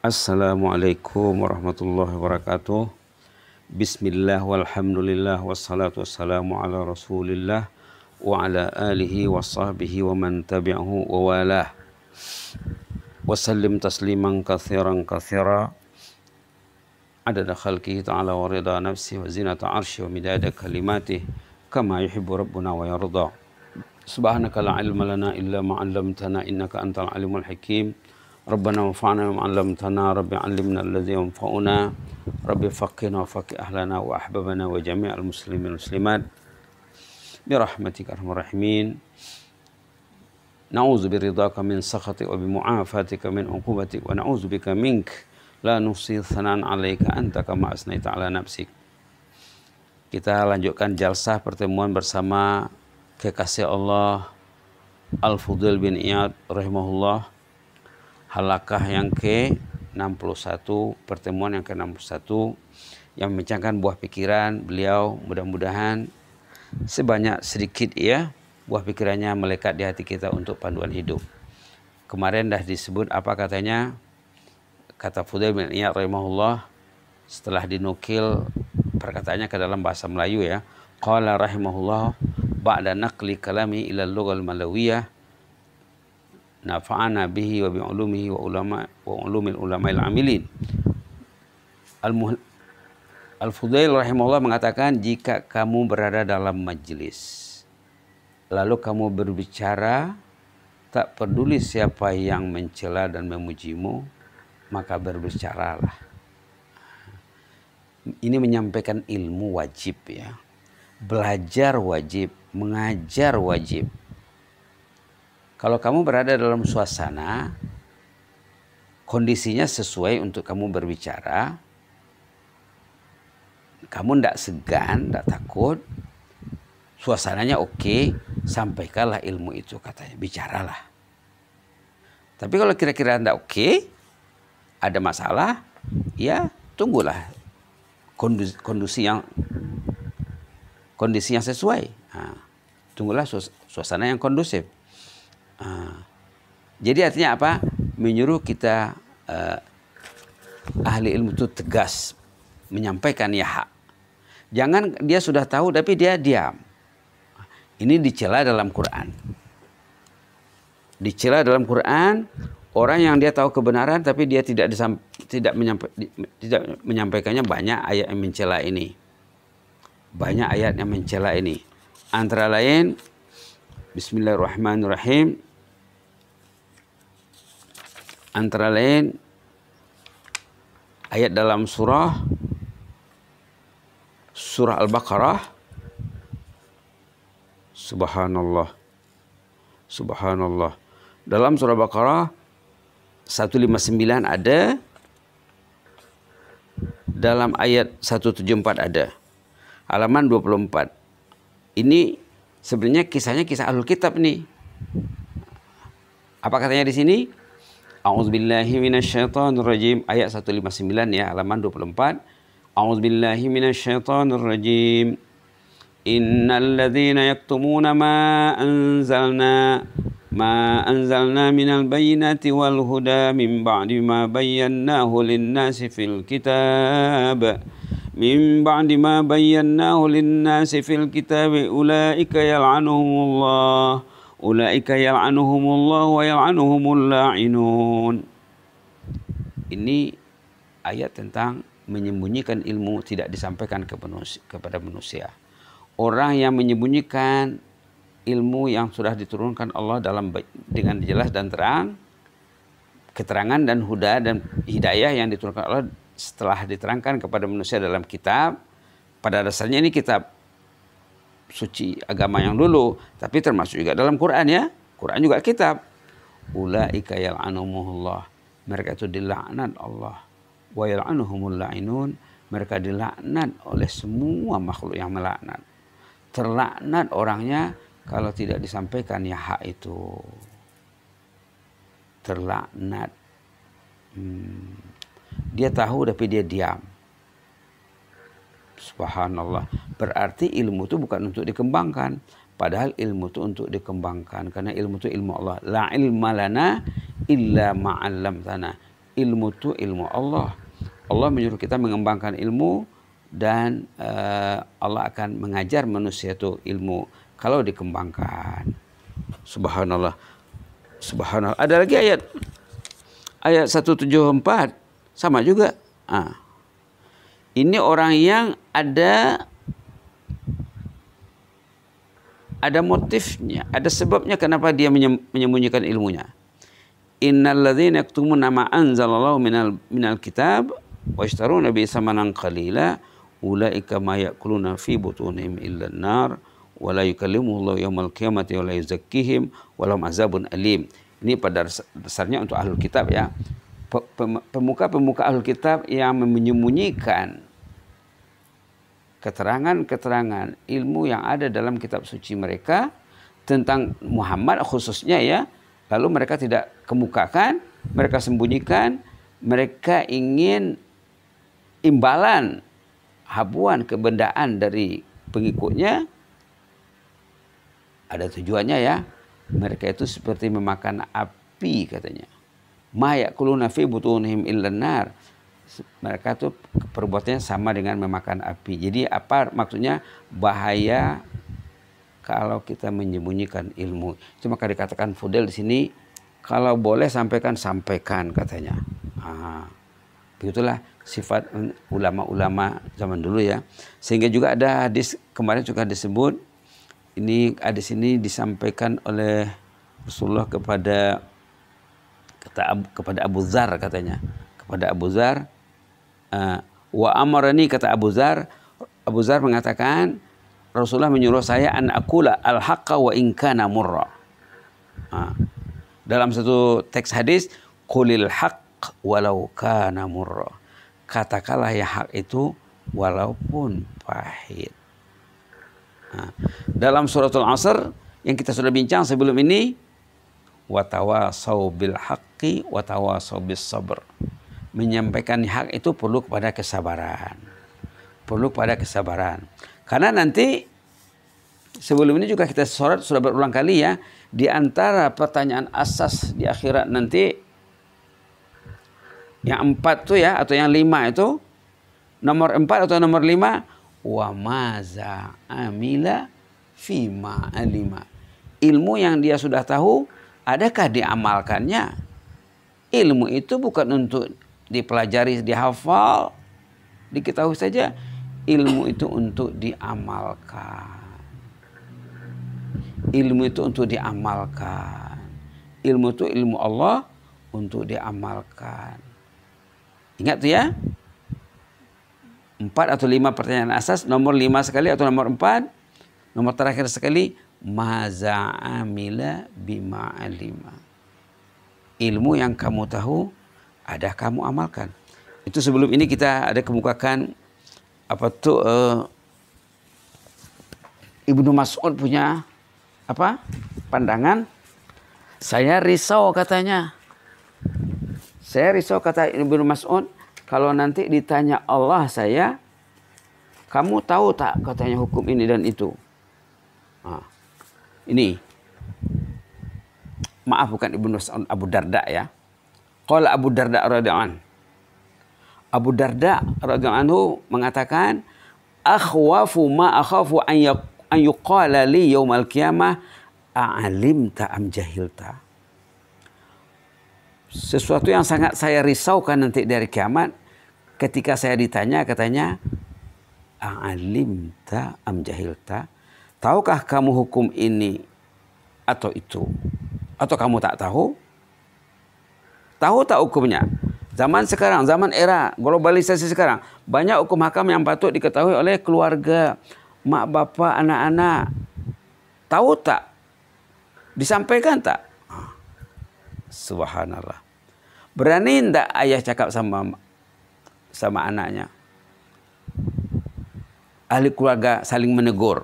Assalamualaikum warahmatullahi wabarakatuh Bismillah walhamdulillah wassalatu wassalamu ala rasulillah wa ala alihi wa sahbihi wa man tabi'ahu wa walah Wasallim tasliman kathiran kathira adada khalkihi ta'ala عدد خلقه تعالى ورضا نفسه وزنة عرشه ومداد كلماته كما يحب ربنا ويرضى سبحانك لا علم لنا إلا ما علمتنا إنك أنت العليم الحكيم ربنا وفعنا يوم علمتنا رب علمنا الذي ينفعنا رب فقنا وفق أهلنا وأحبابنا وجميع المسلمين والمسلمات برحمتك أرحم الراحمين نعوذ برضاك من سخطك وبمعافاتك من عقوبتك ونعوذ بك منك لا نحصي ثناء عليك anta كما asnai على نفسك Kita lanjutkan jalsah pertemuan bersama kekasih Allah Al-Fudil bin Iyad rahimahullah halakah yang ke-61, pertemuan yang ke-61 yang memecahkan buah pikiran beliau mudah-mudahan sebanyak sedikit ya buah pikirannya melekat di hati kita untuk panduan hidup. Kemarin dah disebut apa katanya kata Fudail bin Iyad rahimahullah setelah dinukil perkataannya ke dalam bahasa Melayu ya. Qala rahimahullah ba'da naqli kalami ila lughal malawiyah nafa'ana bihi wa bi ulumihi wa ulama wa ulumil ulama'il amilin. Al Al-Fudail rahimahullah mengatakan jika kamu berada dalam majelis lalu kamu berbicara tak peduli siapa yang mencela dan memujimu maka berbicaralah. Ini menyampaikan ilmu wajib ya. Belajar wajib, mengajar wajib, kalau kamu berada dalam suasana, kondisinya sesuai untuk kamu berbicara, kamu tidak segan, tidak takut, suasananya oke, sampaikanlah ilmu itu katanya, bicaralah. Tapi kalau kira-kira tidak oke, ada masalah, ya tunggulah kondisi, kondisi yang kondisi yang sesuai. Nah, tunggulah suasana yang kondusif. Ah. Jadi artinya apa? Menyuruh kita uh, ahli ilmu itu tegas menyampaikan ya hak. Jangan dia sudah tahu tapi dia diam. Ini dicela dalam Quran. Dicela dalam Quran orang yang dia tahu kebenaran tapi dia tidak tidak, menyampa- tidak menyampaikannya banyak ayat yang mencela ini. Banyak ayat yang mencela ini. Antara lain Bismillahirrahmanirrahim antara lain ayat dalam surah surah Al-Baqarah subhanallah subhanallah dalam surah Al-Baqarah 159 ada dalam ayat 174 ada halaman 24 ini sebenarnya kisahnya kisah alkitab nih apa katanya di sini A'udzubillahi minasyaitonir rajim ayat 159 ya halaman 24. A'udzubillahi minasyaitonir rajim. Innal ladzina yaktumuna ma anzalna ma anzalna minal bayyinati wal huda min ba'di ma bayyanahu lin-nasi fil kitab. من بعد ما بيناه للناس في الكتاب أولئك يلعنهم الله Ulaika yal'anuhumullah wa yal'anuhumul la'inun. Ini ayat tentang menyembunyikan ilmu tidak disampaikan kepada manusia. Orang yang menyembunyikan ilmu yang sudah diturunkan Allah dalam dengan jelas dan terang, keterangan dan huda dan hidayah yang diturunkan Allah setelah diterangkan kepada manusia dalam kitab, pada dasarnya ini kitab suci agama yang dulu, tapi termasuk juga dalam Quran ya. Quran juga kitab. Ulaika yal'anumullah. Mereka itu dilaknat Allah. Wa yal'anuhumul la'inun. Mereka dilaknat oleh semua makhluk yang melaknat. Terlaknat orangnya kalau tidak disampaikan ya hak itu. Terlaknat. Hmm. Dia tahu tapi dia diam Subhanallah. Berarti ilmu itu bukan untuk dikembangkan. Padahal ilmu itu untuk dikembangkan. Karena ilmu itu ilmu Allah. La ilma lana illa ma'allam tanah. Ilmu itu ilmu Allah. Allah menyuruh kita mengembangkan ilmu dan uh, Allah akan mengajar manusia itu ilmu kalau dikembangkan. Subhanallah. Subhanallah. Ada lagi ayat ayat 174 sama juga. Ah ini orang yang ada ada motifnya, ada sebabnya kenapa dia menyembunyikan ilmunya. Innalladzina yaktumuna nama anzalallahu minal minal kitab wa yashtaruna bi samanan qalila ulaika ma yakuluna fi butunihim illa nar wa la yukallimuhullahu yaumal qiyamati wa la yuzakkihim wa lahum azabun alim. Ini pada dasarnya untuk ahlul kitab ya pemuka-pemuka Alkitab yang menyembunyikan keterangan-keterangan ilmu yang ada dalam kitab suci mereka tentang Muhammad khususnya ya. Lalu mereka tidak kemukakan, mereka sembunyikan, mereka ingin imbalan habuan kebendaan dari pengikutnya ada tujuannya ya mereka itu seperti memakan api katanya Mayak kuluna fi butunihim illanar. Mereka tuh perbuatannya sama dengan memakan api. Jadi apa maksudnya bahaya kalau kita menyembunyikan ilmu. Itu maka dikatakan Fudel di sini kalau boleh sampaikan sampaikan katanya. Ah, begitulah sifat ulama-ulama zaman dulu ya. Sehingga juga ada hadis kemarin juga disebut ini hadis ini disampaikan oleh Rasulullah kepada kata kepada Abu Zar katanya kepada Abu Zar uh, wa amarani kata Abu Zar Abu Zar mengatakan Rasulullah menyuruh saya an akula al haqqa wa in kana murra uh, dalam satu teks hadis kulil haq walau kana murra katakanlah ya hak itu walaupun pahit uh, dalam suratul asr yang kita sudah bincang sebelum ini watawasau bil haqqi watawasau bis sabr. Menyampaikan hak itu perlu kepada kesabaran. Perlu pada kesabaran. Karena nanti sebelum ini juga kita sorot sudah berulang kali ya, di antara pertanyaan asas di akhirat nanti yang empat tuh ya atau yang lima itu nomor empat atau nomor lima wa maza amila fima alima ilmu yang dia sudah tahu adakah diamalkannya? Ilmu itu bukan untuk dipelajari, dihafal, diketahui saja. Ilmu itu untuk diamalkan. Ilmu itu untuk diamalkan. Ilmu itu ilmu Allah untuk diamalkan. Ingat tuh ya. Empat atau lima pertanyaan asas. Nomor lima sekali atau nomor empat. Nomor terakhir sekali maza amila bima alima. Ilmu yang kamu tahu ada kamu amalkan. Itu sebelum ini kita ada kemukakan apa tuh eh, uh, Ibnu Mas'ud punya apa? pandangan saya risau katanya. Saya risau kata Ibnu Mas'ud kalau nanti ditanya Allah saya kamu tahu tak katanya hukum ini dan itu. Nah, ini maaf bukan Ibnu Mas'ud Abu Darda ya. Qala Abu Darda radhiyallahu Abu Darda radhiyallahu anhu mengatakan akhwafu ma akhafu an yak an yuqala li yaumal qiyamah a'alimta am jahilta. Sesuatu yang sangat saya risaukan nanti dari kiamat ketika saya ditanya katanya a'alimta am jahilta tahukah kamu hukum ini atau itu? Atau kamu tak tahu? Tahu tak hukumnya? Zaman sekarang, zaman era globalisasi sekarang, banyak hukum hakam yang patut diketahui oleh keluarga, mak bapak, anak-anak. Tahu tak? Disampaikan tak? Subhanallah. Berani tidak ayah cakap sama sama anaknya? Ahli keluarga saling menegur.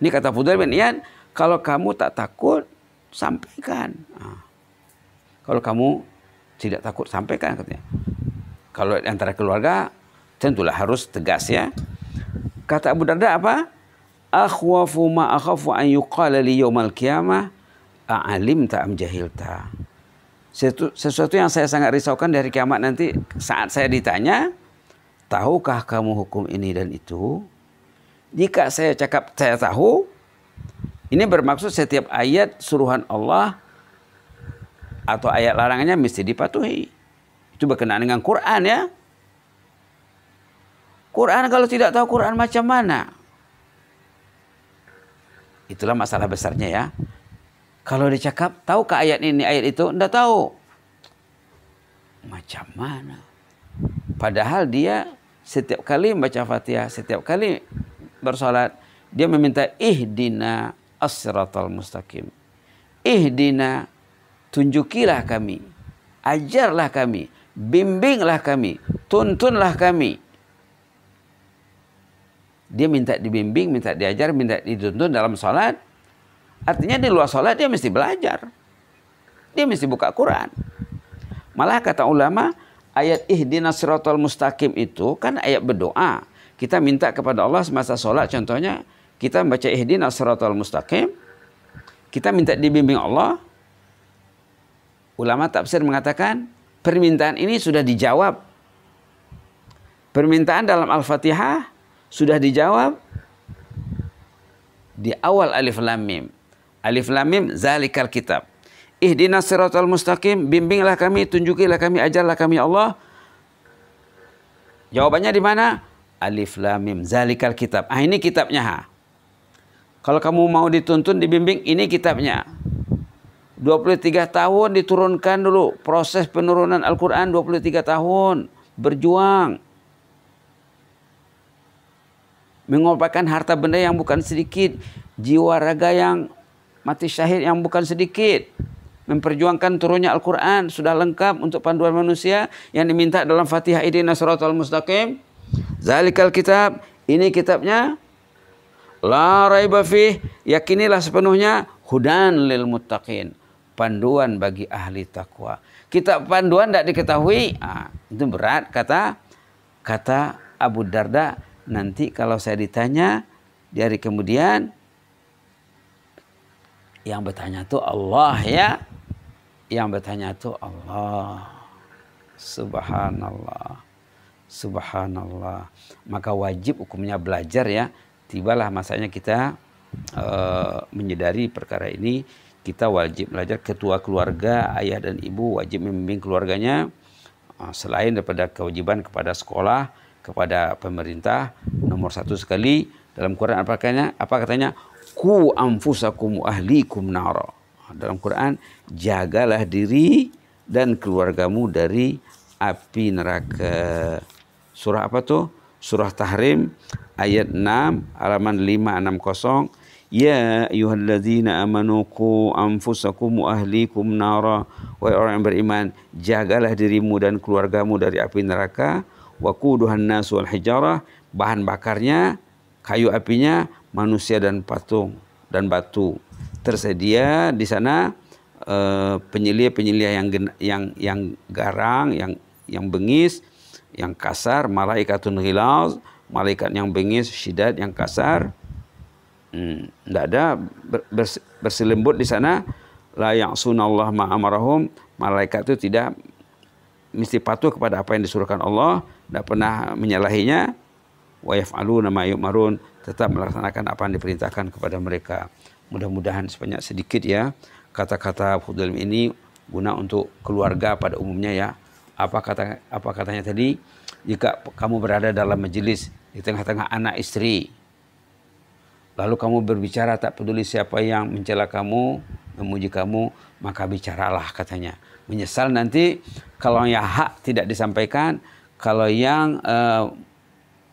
Ini kata Fudail bin Iyad, kalau kamu tak takut, sampaikan. Ah. Kalau kamu tidak takut, sampaikan katanya. Kalau antara keluarga, tentulah harus tegas ya. Kata Abu Darda apa? Akhwafu ma akhafu an yuqala li yawmal qiyamah a'alim ta'am jahilta. Sesuatu, sesuatu yang saya sangat risaukan dari kiamat nanti saat saya ditanya, tahukah kamu hukum ini dan itu? Jika saya cakap saya tahu, ini bermaksud setiap ayat suruhan Allah atau ayat larangannya mesti dipatuhi. Itu berkenaan dengan Quran ya. Quran kalau tidak tahu Quran macam mana? Itulah masalah besarnya ya. Kalau dicakap, tahu ke ayat ini, ayat itu? Tidak tahu. Macam mana? Padahal dia setiap kali baca Fatihah, setiap kali bersolat, dia meminta ihdina asratal mustaqim. Ihdina tunjukilah kami, ajarlah kami, bimbinglah kami, tuntunlah kami. Dia minta dibimbing, minta diajar, minta dituntun dalam solat Artinya di luar solat dia mesti belajar. Dia mesti buka Quran. Malah kata ulama, ayat ihdina siratal mustaqim itu kan ayat berdoa. Kita minta kepada Allah semasa sholat contohnya kita baca ihdin asratul mustaqim. Kita minta dibimbing Allah. Ulama tafsir mengatakan permintaan ini sudah dijawab. Permintaan dalam Al-Fatihah sudah dijawab di awal alif lam mim. Alif lam mim zalikal kitab. ihdin asratul mustaqim, bimbinglah kami, tunjukilah kami, ajarlah kami Allah. Jawabannya di mana? Alif Lam Mim. Zalikal kitab. Ah ini kitabnya ha. Kalau kamu mau dituntun, dibimbing, ini kitabnya. 23 tahun diturunkan dulu. Proses penurunan Al-Quran 23 tahun. Berjuang. Mengorbankan harta benda yang bukan sedikit. Jiwa raga yang mati syahid yang bukan sedikit. Memperjuangkan turunnya Al-Quran. Sudah lengkap untuk panduan manusia. Yang diminta dalam Fatihah Idina Suratul Mustaqim Zalikal kitab, ini kitabnya la raiba fih, yakinilah sepenuhnya hudan lil muttaqin, panduan bagi ahli takwa. Kitab panduan tidak diketahui, ah, itu berat kata kata Abu Darda. Nanti kalau saya ditanya dari kemudian yang bertanya itu Allah ya. Yang bertanya itu Allah. Subhanallah. Subhanallah. Maka wajib hukumnya belajar ya. Tibalah masanya kita e, eh, menyadari perkara ini. Kita wajib belajar ketua keluarga, ayah dan ibu wajib membimbing keluarganya. Eh, selain daripada kewajiban kepada sekolah, kepada pemerintah. Nomor satu sekali dalam Quran apa katanya? Apa katanya? Ku anfusakum ahlikum naro. Dalam Quran, jagalah diri dan keluargamu dari api neraka. Surah apa tuh? Surah Tahrim ayat 6 halaman 560. Ya ayyuhalladzina amanu qu anfusakum wa ahlikum nara. wa orang yang beriman, jagalah dirimu dan keluargamu dari api neraka. Wa quduhan nas wal hijarah, bahan bakarnya kayu apinya manusia dan patung dan batu. Tersedia di sana eh, penyelia-penyelia yang yang yang garang, yang yang bengis yang kasar, malaikatun hilal, malaikat yang bengis, syidat yang kasar. Hmm, tidak ada bers, di sana la ya'sunallah ma'amarahum malaikat itu tidak mesti patuh kepada apa yang disuruhkan Allah tidak pernah menyalahinya wa yaf'aluna ma yu'marun tetap melaksanakan apa yang diperintahkan kepada mereka mudah-mudahan sebanyak sedikit ya kata-kata Fudul ini guna untuk keluarga pada umumnya ya apa kata apa katanya tadi jika kamu berada dalam majelis di tengah-tengah anak istri lalu kamu berbicara tak peduli siapa yang mencela kamu memuji kamu maka bicaralah katanya menyesal nanti kalau yang hak tidak disampaikan kalau yang uh,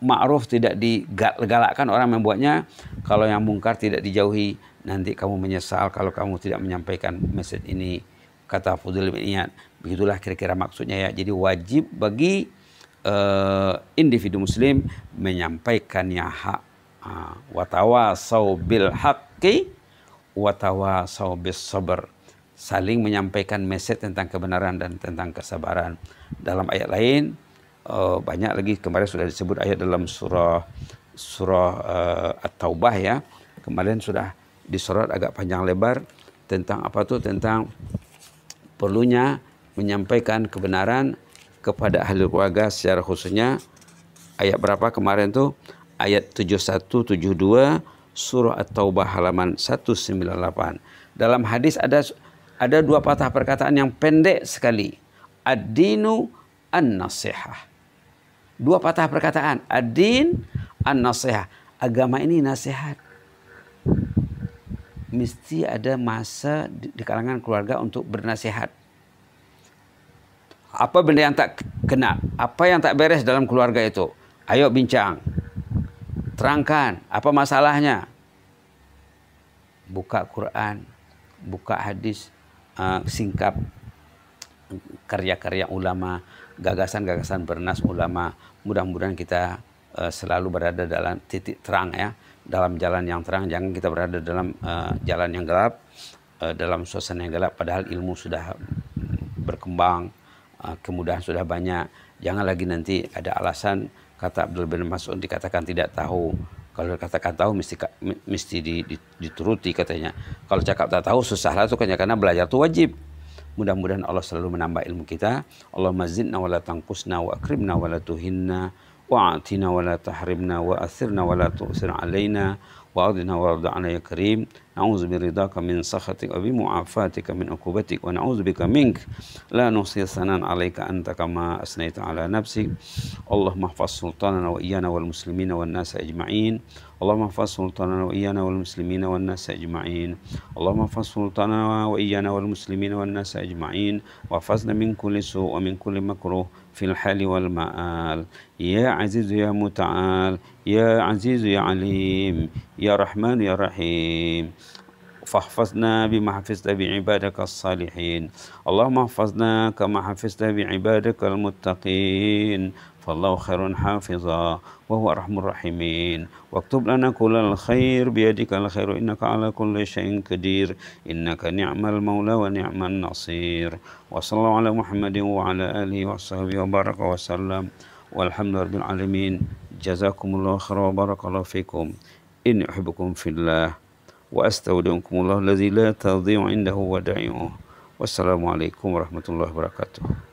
ma'ruf tidak digalakkan orang membuatnya kalau yang mungkar tidak dijauhi nanti kamu menyesal kalau kamu tidak menyampaikan message ini kata Fudul bin Iyad Begitulah kira-kira maksudnya ya. Jadi wajib bagi uh, individu muslim menyampaikannya hak. watawa ah, watawasau bil haqqi watawasau bis sabr. Saling menyampaikan mesej tentang kebenaran dan tentang kesabaran. Dalam ayat lain uh, banyak lagi kemarin sudah disebut ayat dalam surah surah uh, At-Taubah ya. Kemarin sudah disorot agak panjang lebar tentang apa tuh tentang perlunya menyampaikan kebenaran kepada ahli keluarga secara khususnya ayat berapa kemarin tuh ayat 7172 surah At-Taubah halaman 198. Dalam hadis ada ada dua patah perkataan yang pendek sekali. Ad-dinu an-nasihah. Dua patah perkataan. Ad-din an-nasihah. Agama ini nasihat. Mesti ada masa di, di kalangan keluarga untuk bernasihat. Apa benda yang tak kena? Apa yang tak beres dalam keluarga itu? Ayo bincang. Terangkan apa masalahnya. Buka Quran, buka hadis, uh, singkap karya-karya ulama, gagasan-gagasan bernas ulama. Mudah-mudahan kita uh, selalu berada dalam titik terang ya, dalam jalan yang terang. Jangan kita berada dalam uh, jalan yang gelap, uh, dalam suasana yang gelap. Padahal ilmu sudah berkembang, Ah, kemudahan sudah banyak. Jangan lagi nanti ada alasan kata Abdul bin Mas'ud dikatakan tidak tahu. Kalau dikatakan tahu mesti mesti dituruti katanya. Kalau cakap tak tahu susahlah tuh karena belajar itu wajib. Mudah-mudahan Allah selalu menambah ilmu kita. Allah mazidna wala tangkusna wa akrimna wala tuhinna wa atina wala tahrimna wa asirna wala tu'sir alaina وأرضنا وارض عنا يا كريم نعوذ برضاك من سخطك وبمعافاتك من عقوبتك ونعوذ بك منك لا نحصي ثناء عليك أنت كما أثنيت على نفسك اللهم احفظ سلطاننا وإيانا والمسلمين والناس أجمعين اللهم احفظ سلطاننا وإيانا والمسلمين والناس أجمعين اللهم احفظ سلطاننا وإيانا والمسلمين والناس أجمعين واحفظنا من كل سوء ومن كل مكروه في الحال والمآل يا عزيز يا متعال يا عزيز يا عليم يا رحمن يا رحيم فاحفظنا بما حفظت بعبادك الصالحين اللهم احفظنا كما حفظت بعبادك المتقين فالله خير حافظا وهو أرحم الراحمين واكتب لنا كل الخير بيدك الخير إنك على كل شيء قدير إنك نعم المولى ونعم النصير وصلى الله على محمد وعلى آله وصحبه وبارك وسلم والحمد لله رب العالمين جزاكم الله خيرا وبارك الله فيكم إني أحبكم في الله وأستودعكم الله الذي لا تضيع عنده ودائعه والسلام عليكم ورحمة الله وبركاته